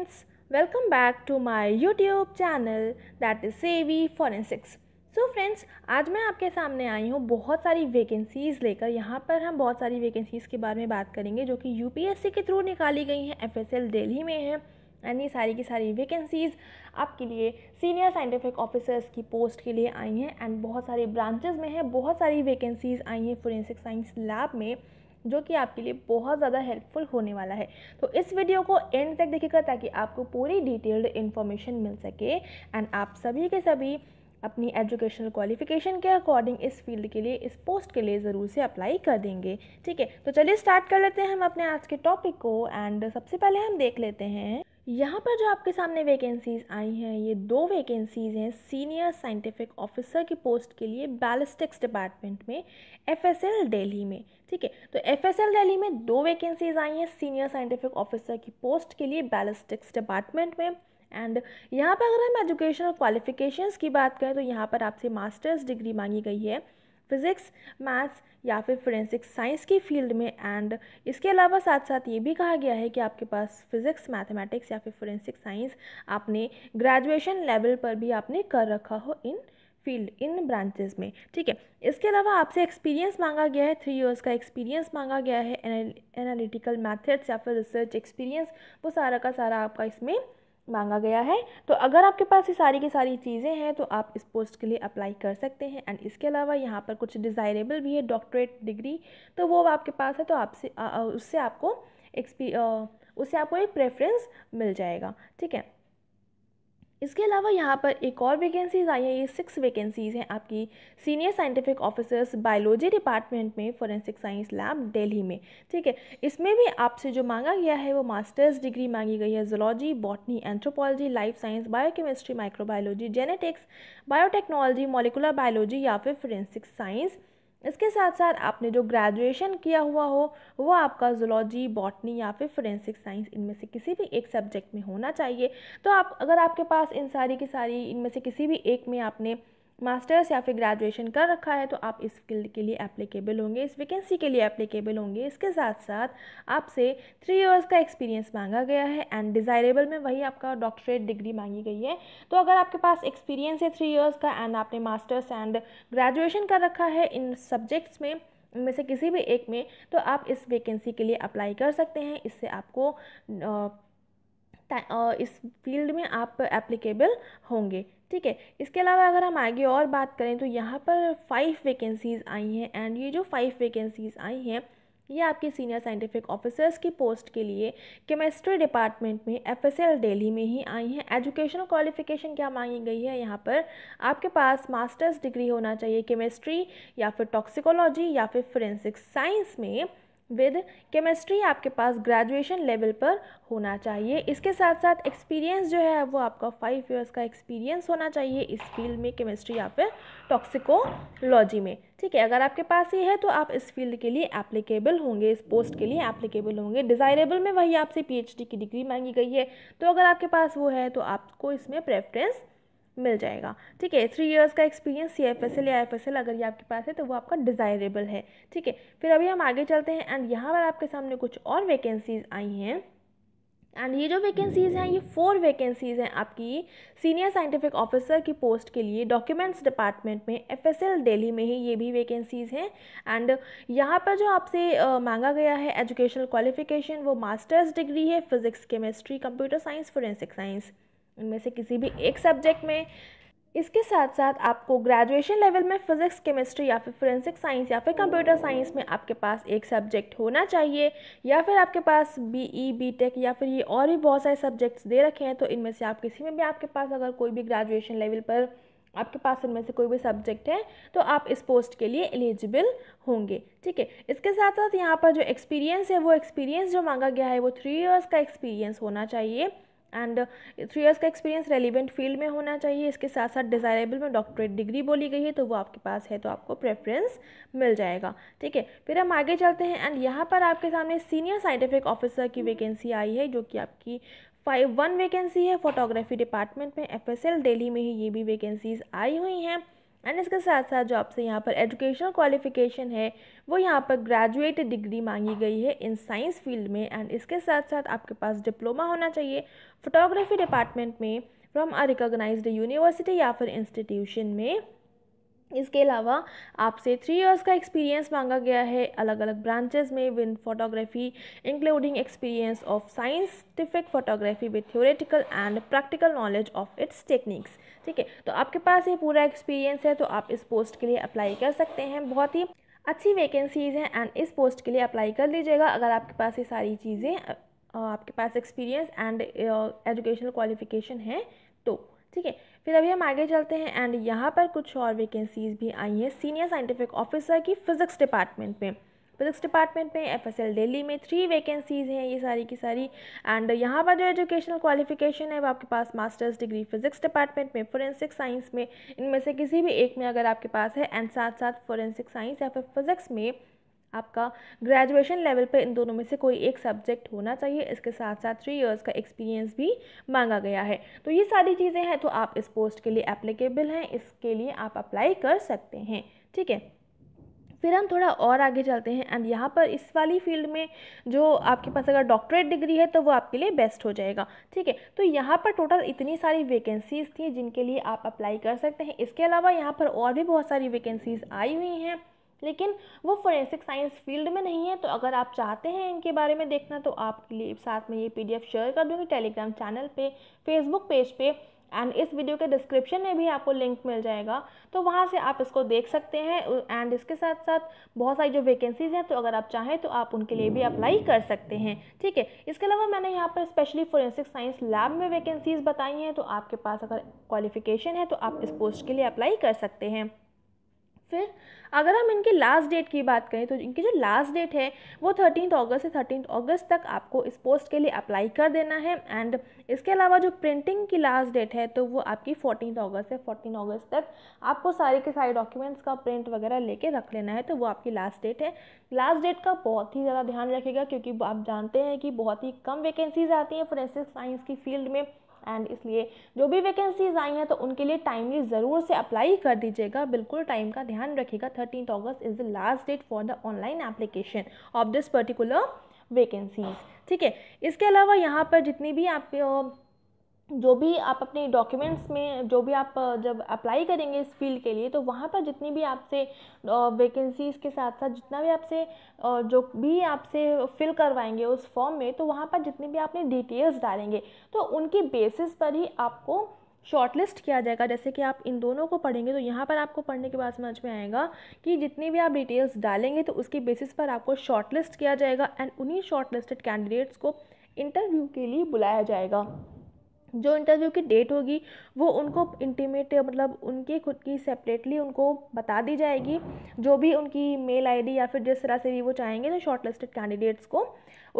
Friends welcome back to my YouTube channel that is savvy forensics so friends आज मैं आपके सामने आई हूँ बहुत सारी वैकेंसीज़ लेकर यहाँ पर हम बहुत सारी वैकेंसीज़ के बारे में बात करेंगे जो कि यूपीएससी के थ्रू निकाली गई हैं एफएसएल दिल्ली में हैं एंड ये सारी की सारी वैकेंसीज़ आपके लिए सीनियर साइंटिफिक ऑफिसर्स की पोस्ट के लिए आई हैं एंड बहुत सारे ब्रांचेज़ में हैं बहुत सारी वैकेंसीज़ आई हैं फोरेंसिक साइंस लैब में जो कि आपके लिए बहुत ज़्यादा हेल्पफुल होने वाला है तो इस वीडियो को एंड तक देखिएगा ताकि आपको पूरी डिटेल्ड इन्फॉर्मेशन मिल सके एंड आप सभी के सभी अपनी एजुकेशनल क्वालिफिकेशन के अकॉर्डिंग इस फील्ड के लिए इस पोस्ट के लिए ज़रूर से अप्लाई कर देंगे ठीक है तो चलिए स्टार्ट कर लेते हैं हम अपने आज के टॉपिक को एंड सबसे पहले हम देख लेते हैं यहाँ पर जो आपके सामने वैकेंसीज़ आई हैं ये दो वैकेंसीज़ हैं सीनियर साइंटिफिक ऑफिसर की पोस्ट के लिए बैलिस्टिक्स डिपार्टमेंट में एफएसएल दिल्ली में ठीक है तो एफएसएल दिल्ली में दो वैकेंसीज़ आई हैं सीनियर साइंटिफिक ऑफिसर की पोस्ट के लिए बैलिस्टिक्स डिपार्टमेंट में एंड यहाँ पर अगर हम एजुकेशनल क्वालिफिकेशंस की बात करें तो यहाँ पर आपसे मास्टर्स डिग्री मांगी गई है फिज़िक्स मैथ्स या फिर फोरेंसिक साइंस की फील्ड में एंड इसके अलावा साथ साथ ये भी कहा गया है कि आपके पास फिज़िक्स मैथमेटिक्स या फिर फोरेंसिक साइंस आपने ग्रेजुएशन लेवल पर भी आपने कर रखा हो इन फील्ड इन ब्रांचेस में ठीक है इसके अलावा आपसे एक्सपीरियंस मांगा गया है थ्री इयर्स का एक्सपीरियंस मांगा गया है एनालिटिकल मैथड्स या फिर रिसर्च एक्सपीरियंस वो सारा का सारा आपका इसमें मांगा गया है तो अगर आपके पास ये सारी की सारी चीज़ें हैं तो आप इस पोस्ट के लिए अप्लाई कर सकते हैं एंड इसके अलावा यहाँ पर कुछ डिज़ायरेबल भी है डॉक्टरेट डिग्री तो वो आपके पास है तो आपसे उससे आपको एक्सपी उससे आपको एक प्रेफरेंस मिल जाएगा ठीक है इसके अलावा यहाँ पर एक और वैकेंसीज आई है ये सिक्स वैकेंसीज़ हैं आपकी senior scientific officers biology department में फोरेंसिक साइंस लैब दिल्ली में ठीक है इसमें भी आपसे जो मांगा गया है वो मास्टर्स डिग्री मांगी गई है zoology botany anthropology life science biochemistry microbiology genetics biotechnology molecular biology या फिर फोरेंसिक साइंस इसके साथ साथ आपने जो ग्रेजुएशन किया हुआ हो वो आपका जोलॉजी बॉटनी या फिर फोरेंसिक साइंस इनमें से किसी भी एक सब्जेक्ट में होना चाहिए तो आप अगर आपके पास इन सारी की सारी इनमें से किसी भी एक में आपने मास्टर्स या फिर ग्रेजुएशन कर रखा है तो आप इस स्किल के लिए एप्लीकेबल होंगे इस वैकेंसी के लिए एप्लीकेबल होंगे इसके साथ साथ आपसे थ्री इयर्स का एक्सपीरियंस मांगा गया है एंड डिज़ायरेबल में वही आपका डॉक्टरेट डिग्री मांगी गई है तो अगर आपके पास एक्सपीरियंस है थ्री ईयर्स का एंड आपने मास्टर्स एंड ग्रेजुएशन कर रखा है इन सब्जेक्ट्स में में से किसी भी एक में तो आप इस वैकेंसी के लिए अप्लाई कर सकते हैं इससे आपको आ, इस फील्ड में आप एप्लीकेबल होंगे ठीक है इसके अलावा अगर हम आगे और बात करें तो यहाँ पर फाइव वैकेंसीज़ आई हैं एंड ये जो फाइव वैकेंसीज़ आई हैं ये आपके सीनियर साइंटिफिक ऑफिसर्स की पोस्ट के लिए केमिस्ट्री डिपार्टमेंट में एफ एस एल दिल्ली में ही आई हैं एजुकेशनल क्वालिफिकेशन क्या मांगी गई है यहाँ पर आपके पास मास्टर्स डिग्री होना चाहिए केमिस्ट्री या फिर टॉक्सिकोलॉजी या फिर फोरेंसिक साइंस में विद केमिस्ट्री आपके पास ग्रेजुएशन लेवल पर होना चाहिए इसके साथ साथ एक्सपीरियंस जो है वो आपका फाइव इयर्स का एक्सपीरियंस होना चाहिए इस फील्ड में केमिस्ट्री या फिर टॉक्सिकोलॉजी में ठीक है अगर आपके पास ये है तो आप इस फील्ड के लिए एप्लीकेबल होंगे इस पोस्ट के लिए एप्लीकेबल होंगे डिज़ायरेबल में वही आपसे पीएचडी की डिग्री मांगी गई है तो अगर आपके पास वो है तो आपको इसमें प्रेफरेंस मिल जाएगा ठीक है थ्री इयर्स का experience C F S L या एफ एस एल अगर ये आपके पास है तो वो आपका डिज़ायरेबल है ठीक है फिर अभी हम आगे चलते हैं एंड यहाँ पर आपके सामने कुछ और वैकेंसीज़ आई हैं एंड ये जो वैकेंसीज़ हैं ये फोर वैकेंसीज़ हैं आपकी सीनियर साइंटिफिक ऑफिसर की पोस्ट के लिए डॉक्यूमेंट्स डिपार्टमेंट में एफ एस एल दिल्ली में ही ये भी वैकेंसीज़ हैं एंड यहाँ पर जो आपसे मांगा गया है एजुकेशनल क्वालिफिकेशन वो मास्टर्स डिग्री है physics chemistry computer science forensic science उनमें से किसी भी एक सब्जेक्ट में इसके साथ साथ आपको ग्रेजुएशन लेवल में फ़िज़िक्स केमिस्ट्री या फिर फोरेंसिक साइंस या फिर कंप्यूटर साइंस में आपके पास एक सब्जेक्ट होना चाहिए या फिर आपके पास बी ई बी टेक या फिर ये और भी बहुत सारे सब्जेक्ट्स दे रखे हैं तो इनमें से आप किसी में भी आपके पास अगर कोई भी ग्रेजुएशन लेवल पर आपके पास इनमें से कोई भी सब्जेक्ट है तो आप इस पोस्ट के लिए एलिजिबल होंगे ठीक है इसके साथ साथ यहाँ पर जो एक्सपीरियंस है वो एक्सपीरियंस जो मांगा गया है वो थ्री इयर्स का एक्सपीरियंस होना चाहिए एंड थ्री इयर्स का एक्सपीरियंस रेलिवेंट फील्ड में होना चाहिए इसके साथ साथ डिज़ायरेबल में डॉक्टरेट डिग्री बोली गई है तो वो आपके पास है तो आपको प्रेफरेंस मिल जाएगा ठीक है फिर हम आगे चलते हैं एंड यहाँ पर आपके सामने सीनियर साइंटिफिक ऑफिसर की वैकेंसी आई है जो कि आपकी फाइव वन वैकेंसी है फोटोग्राफी डिपार्टमेंट में एफ एस एल डेली में ही ये भी वैकेंसीज आई हुई हैं एंड इसके साथ साथ जो आपसे यहाँ पर एजुकेशनल क्वालिफिकेशन है वो यहाँ पर ग्रेजुएट डिग्री मांगी गई है इन साइंस फील्ड में एंड इसके साथ साथ आपके पास डिप्लोमा होना चाहिए फोटोग्राफी डिपार्टमेंट में फ्रॉम अ रिकोगनाइज यूनिवर्सिटी या फिर इंस्टीट्यूशन में इसके अलावा आपसे थ्री इयर्स का एक्सपीरियंस मांगा गया है अलग अलग ब्रांचेस में in photography including experience of scientific photography with theoretical and practical knowledge of its techniques ठीक है तो आपके पास ये पूरा एक्सपीरियंस है तो आप इस पोस्ट के लिए अप्लाई कर सकते हैं बहुत ही अच्छी वैकेंसीज़ हैं एंड इस पोस्ट के लिए अप्लाई कर लीजिएगा अगर आपके पास ये सारी चीज़ें आपके पास एक्सपीरियंस एंड एजुकेशनल क्वालिफिकेशन है तो ठीक है फिर अभी हम आगे चलते हैं एंड यहाँ पर कुछ और वैकेंसीज़ भी आई हैं सीनियर साइंटिफिक ऑफिसर की फ़िज़िक्स डिपार्टमेंट में फिजिक्स डिपार्टमेंट में एफ एस एल दिल्ली में थ्री वैकेंसीज़ हैं ये सारी की सारी एंड यहाँ पर जो एजुकेशनल क्वालिफिकेशन है वो आपके पास मास्टर्स डिग्री फिजिक्स डिपार्टमेंट में फोरेंसिक साइंस में इनमें से किसी भी एक में अगर आपके पास है एंड साथ साथ फोरेंसिक साइंस या फिर फिजिक्स में आपका ग्रेजुएशन लेवल पर इन दोनों में से कोई एक सब्जेक्ट होना चाहिए इसके साथ साथ थ्री इयर्स का एक्सपीरियंस भी मांगा गया है तो ये सारी चीज़ें हैं तो आप इस पोस्ट के लिए एप्लीकेबल हैं इसके लिए आप अप्लाई कर सकते हैं ठीक है फिर हम थोड़ा और आगे चलते हैं एंड यहाँ पर इस वाली फील्ड में जो आपके पास अगर डॉक्टरेट डिग्री है तो वो आपके लिए बेस्ट हो जाएगा ठीक है तो यहाँ पर टोटल इतनी सारी वैकेंसीज़ थी जिनके लिए आप अप्लाई कर सकते हैं इसके अलावा यहाँ पर और भी बहुत सारी वैकेंसीज़ आई हुई हैं लेकिन वो फोरेंसिक साइंस फील्ड में नहीं है तो अगर आप चाहते हैं इनके बारे में देखना तो आपके लिए साथ में ये पीडीएफ शेयर कर दूँगी टेलीग्राम चैनल पे फेसबुक पेज पे एंड इस वीडियो के डिस्क्रिप्शन में भी आपको लिंक मिल जाएगा तो वहाँ से आप इसको देख सकते हैं एंड इसके साथ साथ बहुत सारी जो वैकेंसीज़ हैं तो अगर आप चाहें तो आप उनके लिए भी अप्लाई कर सकते हैं ठीक है इसके अलावा मैंने यहाँ पर स्पेशली फोरेंसिक साइंस लैब में वैकेंसीज़ बताई हैं तो आपके पास अगर क्वालिफिकेशन है तो आप इस पोस्ट के लिए अप्लाई कर सकते हैं फिर अगर हम इनकी लास्ट डेट की बात करें तो इनकी जो लास्ट डेट है वो थर्टीन अगस्त से थर्टीन अगस्त तक आपको इस पोस्ट के लिए अप्लाई कर देना है एंड इसके अलावा जो प्रिंटिंग की लास्ट डेट है तो वो आपकी फोर्टीन अगस्त से फोर्टीन अगस्त तक आपको सारे के सारे डॉक्यूमेंट्स का प्रिंट वगैरह लेके रख लेना है तो वो आपकी लास्ट डेट है लास्ट डेट का बहुत ही ज़्यादा ध्यान रखेगा क्योंकि आप जानते हैं कि बहुत ही कम वैकेंसीज आती हैं फोरेंसिक साइंस की फील्ड में एंड इसलिए जो भी वैकेंसीज आई हैं तो उनके लिए टाइमली ज़रूर से अप्लाई कर दीजिएगा बिल्कुल टाइम का ध्यान रखिएगा thirteen August is the last date for the online application of this particular vacancies ठीक है इसके अलावा यहाँ पर जितनी भी आपके जो भी आप अपने डॉक्यूमेंट्स में जो भी आप जब अप्लाई करेंगे इस फील्ड के लिए तो वहाँ पर जितनी भी आपसे वैकेंसीज़ के साथ साथ जितना भी आपसे जो भी आपसे फिल करवाएंगे उस फॉर्म में तो वहाँ पर जितनी भी आपने डिटेल्स डालेंगे तो उनकी बेसिस पर ही आपको शॉर्टलिस्ट किया जाएगा जैसे कि आप इन दोनों को पढ़ेंगे तो यहाँ पर आपको पढ़ने के बाद समझ में आएगा कि जितनी भी आप डिटेल्स डालेंगे तो उसकी बेसिस पर आपको शॉर्टलिस्ट किया जाएगा एंड उन्हीं शॉर्टलिस्टेड कैंडिडेट्स को इंटरव्यू के लिए बुलाया जाएगा जो इंटरव्यू की डेट होगी वो उनको इंटीमेट मतलब उनके खुद की सेपरेटली उनको बता दी जाएगी जो भी उनकी मेल आईडी या फिर जिस तरह से भी वो चाहेंगे तो शॉर्ट लिस्टेड कैंडिडेट्स को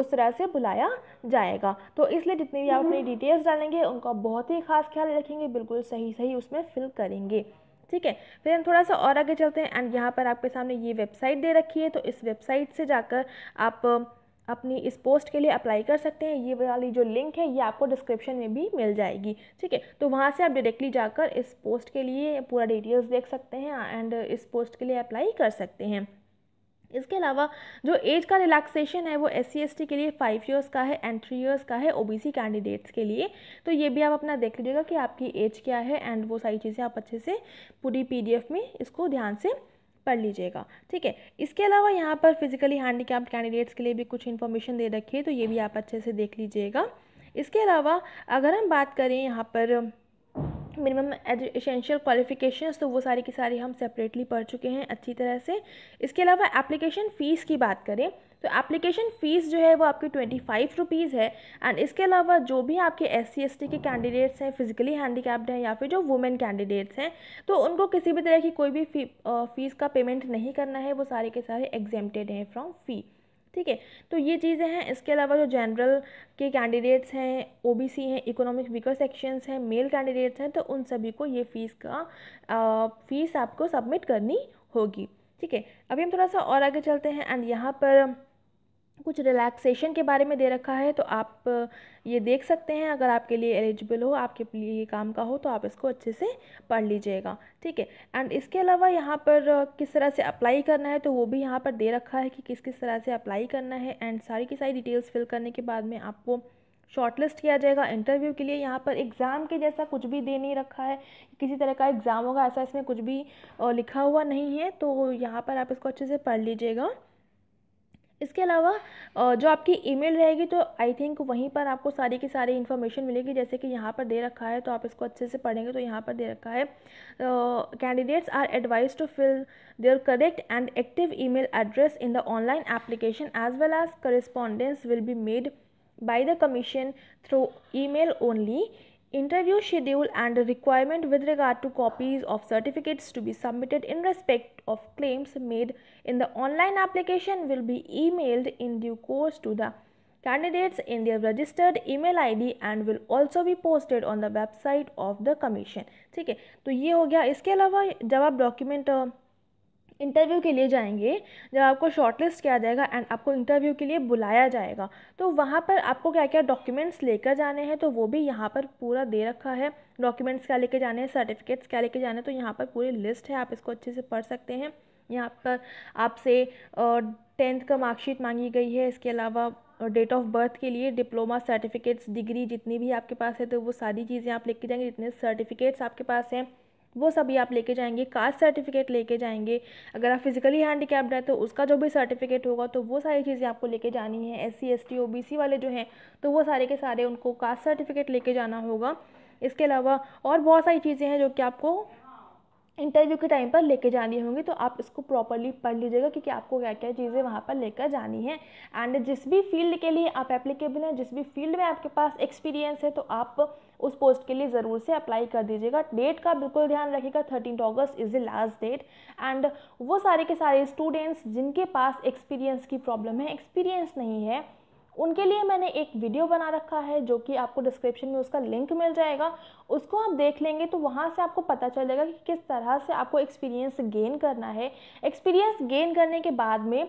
उस तरह से बुलाया जाएगा तो इसलिए जितनी भी आप अपनी डिटेल्स हम्म। डालेंगे उनका बहुत ही खास ख्याल रखेंगे बिल्कुल सही सही उसमें फिल करेंगे ठीक है फिर हम थोड़ा सा और आगे चलते हैं एंड यहाँ पर आपके सामने ये वेबसाइट दे रखी है तो इस वेबसाइट से जाकर आप अपनी इस पोस्ट के लिए अप्लाई कर सकते हैं ये वाली जो लिंक है ये आपको डिस्क्रिप्शन में भी मिल जाएगी ठीक है तो वहाँ से आप डायरेक्टली जाकर इस पोस्ट के लिए पूरा डिटेल्स देख सकते हैं एंड इस पोस्ट के लिए अप्लाई कर सकते हैं इसके अलावा जो एज का रिलैक्सेशन है वो एस सी के लिए फाइव इयर्स का है एंड थ्री इयर्स का है ओबीसी कैंडिडेट्स के लिए तो ये भी आप अपना देख लीजिएगा कि आपकी एज क्या है एंड वो सारी चीज़ें आप अच्छे से पूरी पीडीएफ में इसको ध्यान से पढ़ लीजिएगा ठीक है इसके अलावा यहाँ पर फिजिकली हैंडीकैप्ड कैंडिडेट्स के लिए भी कुछ इन्फॉर्मेशन दे रखी है तो ये भी आप अच्छे से देख लीजिएगा इसके अलावा अगर हम बात करें यहाँ पर मिनिमम एसेंशियल क्वालिफिकेशंस तो वो सारी की सारी हम सेपरेटली पढ़ चुके हैं अच्छी तरह से इसके अलावा एप्लीकेशन फ़ीस की बात करें तो एप्लीकेशन फ़ीस जो है वो आपकी ट्वेंटी फाइव रुपीज़ है एंड इसके अलावा जो भी आपके एस सी एस टी के कैंडिडेट्स हैं फिजिकली हैंडीकैप्ड हैं या फिर जो वुमेन कैंडिडेट्स हैं तो उनको किसी भी तरह की कोई भी फी फ़ीस का पेमेंट नहीं करना है वो सारे के सारे एग्जेम्प्टेड हैं फ्रॉम फ़ी ठीक है तो ये चीज़ें हैं इसके अलावा जो जनरल के कैंडिडेट्स हैं ओबीसी हैं इकोनॉमिक वीकर सेक्शंस हैं मेल कैंडिडेट्स हैं तो उन सभी को ये फ़ीस का फ़ीस आपको सबमिट करनी होगी ठीक है अभी हम थोड़ा सा और आगे चलते हैं एंड यहाँ पर कुछ रिलैक्सेशन के बारे में दे रखा है तो आप ये देख सकते हैं अगर आपके लिए एलिजिबल हो आपके लिए ये काम का हो तो आप इसको अच्छे से पढ़ लीजिएगा ठीक है एंड इसके अलावा यहाँ पर किस तरह से अप्लाई करना है तो वो भी यहाँ पर दे रखा है कि किस किस तरह से अप्लाई करना है एंड सारी की सारी डिटेल्स फिल करने के बाद में आपको शॉर्टलिस्ट किया जाएगा इंटरव्यू के लिए यहाँ पर एग्ज़ाम के जैसा कुछ भी दे नहीं रखा है किसी तरह का एग्ज़ाम होगा ऐसा इसमें कुछ भी लिखा हुआ नहीं है तो यहाँ पर आप इसको अच्छे से पढ़ लीजिएगा इसके अलावा जो आपकी ईमेल रहेगी तो आई थिंक वहीं पर आपको सारी की सारी इन्फॉर्मेशन मिलेगी जैसे कि यहाँ पर दे रखा है तो आप इसको अच्छे से पढ़ेंगे तो यहाँ पर दे रखा है candidates are advise to fill their correct and active email address in the online application as well as correspondence will be made the commission through email only interview schedule and requirement with regard to copies of certificates to be submitted in respect of claims made in the online application will be emailed in due course to the candidates in their registered email id and will also be posted on the website of the commission ठीक है तो ये हो गया इसके अलावा जब आप डॉक्यूमेंट इंटरव्यू के लिए जाएंगे जब आपको शॉर्टलिस्ट किया जाएगा एंड आपको इंटरव्यू के लिए बुलाया जाएगा तो वहाँ पर आपको क्या क्या डॉक्यूमेंट्स लेकर जाने हैं तो वो भी यहाँ पर पूरा दे रखा है डॉक्यूमेंट्स क्या लेके जाने हैं सर्टिफिकेट्स क्या लेके जाने हैं तो यहाँ पर पूरी लिस्ट है आप इसको अच्छे से पढ़ सकते हैं यहाँ पर आपसे टेंथ का मार्कशीट मांगी गई है इसके अलावा डेट ऑफ बर्थ के लिए डिप्लोमा सर्टिफिकेट्स डिग्री जितनी भी आपके पास है तो वो सारी चीज़ें आप लेके जाएंगे जितने सर्टिफिकेट्स आपके पास हैं वो सभी आप लेके जाएंगे कास्ट सर्टिफिकेट लेके जाएंगे अगर आप फिजिकली हैंडीकैप्ड है तो उसका जो भी सर्टिफिकेट होगा तो वो सारी चीज़ें आपको लेके जानी है S C S T O B C वाले जो हैं तो वो सारे के सारे उनको कास्ट सर्टिफिकेट लेके जाना होगा इसके अलावा और बहुत सारी चीज़ें हैं जो कि आपको इंटरव्यू के टाइम पर लेके जानी होंगी तो आप इसको प्रॉपरली पढ़ लीजिएगा क्योंकि आपको क्या क्या चीज़ें वहाँ पर लेकर जानी है एंड जिस भी फील्ड के लिए आप एप्लीकेबल हैं जिस भी फील्ड में आपके पास एक्सपीरियंस है तो आप उस पोस्ट के लिए ज़रूर से अप्लाई कर दीजिएगा डेट का बिल्कुल ध्यान रखिएगा thirteen August is the last date and वो सारे के सारे स्टूडेंट्स जिनके पास एक्सपीरियंस की प्रॉब्लम है एक्सपीरियंस नहीं है उनके लिए मैंने एक वीडियो बना रखा है जो कि आपको डिस्क्रिप्शन में उसका लिंक मिल जाएगा उसको आप देख लेंगे तो वहाँ से आपको पता चलेगा कि किस तरह से आपको एक्सपीरियंस गेन करना है एक्सपीरियंस गेन करने के बाद में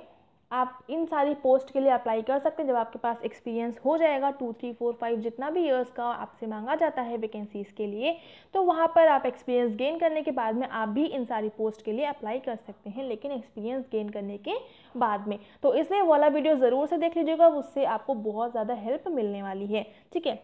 आप इन सारी पोस्ट के लिए अप्लाई कर सकते हैं जब आपके पास एक्सपीरियंस हो जाएगा टू थ्री फोर फाइव जितना भी ईयर्स का आपसे मांगा जाता है वैकेंसीज़ के लिए तो वहाँ पर आप एक्सपीरियंस गेन करने के बाद में आप भी इन सारी पोस्ट के लिए अप्लाई कर सकते हैं लेकिन एक्सपीरियंस गेन करने के बाद में तो इसलिए वाला वीडियो ज़रूर से देख लीजिएगा उससे आपको बहुत ज़्यादा हेल्प मिलने वाली है ठीक है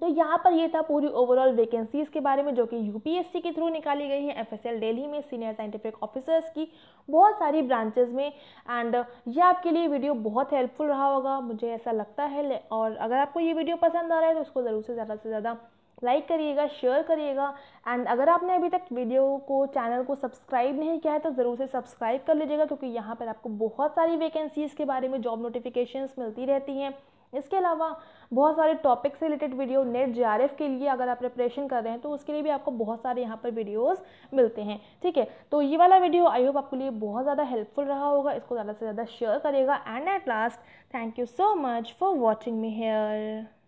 तो यहाँ पर ये था पूरी ओवरऑल वैकेंसीज के बारे में जो कि यूपीएससी के थ्रू निकाली गई है एफएसएल दिल्ली में सीनियर साइंटिफिक ऑफिसर्स की बहुत सारी ब्रांचेस में एंड ये आपके लिए वीडियो बहुत हेल्पफुल रहा होगा मुझे ऐसा लगता है और अगर आपको ये वीडियो पसंद आ रहा है तो उसको ज़रूर से ज़्यादा से ज़्यादा लाइक करिएगा शेयर करिएगा एंड अगर आपने अभी तक वीडियो को चैनल को सब्सक्राइब नहीं किया है तो ज़रूर से सब्सक्राइब कर लीजिएगा क्योंकि यहाँ पर आपको बहुत सारी वैकेंसीज़ के बारे में जॉब नोटिफिकेशंस मिलती रहती हैं इसके अलावा बहुत सारे टॉपिक से रिलेटेड वीडियो नेट जे के लिए अगर आप प्रिपरेशन कर रहे हैं तो उसके लिए भी आपको बहुत सारे यहाँ पर वीडियोस मिलते हैं ठीक है तो ये वाला वीडियो आई होप आपके लिए बहुत ज़्यादा हेल्पफुल रहा होगा इसको ज़्यादा से ज़्यादा शेयर करेगा and at last thank you so much for watching me hair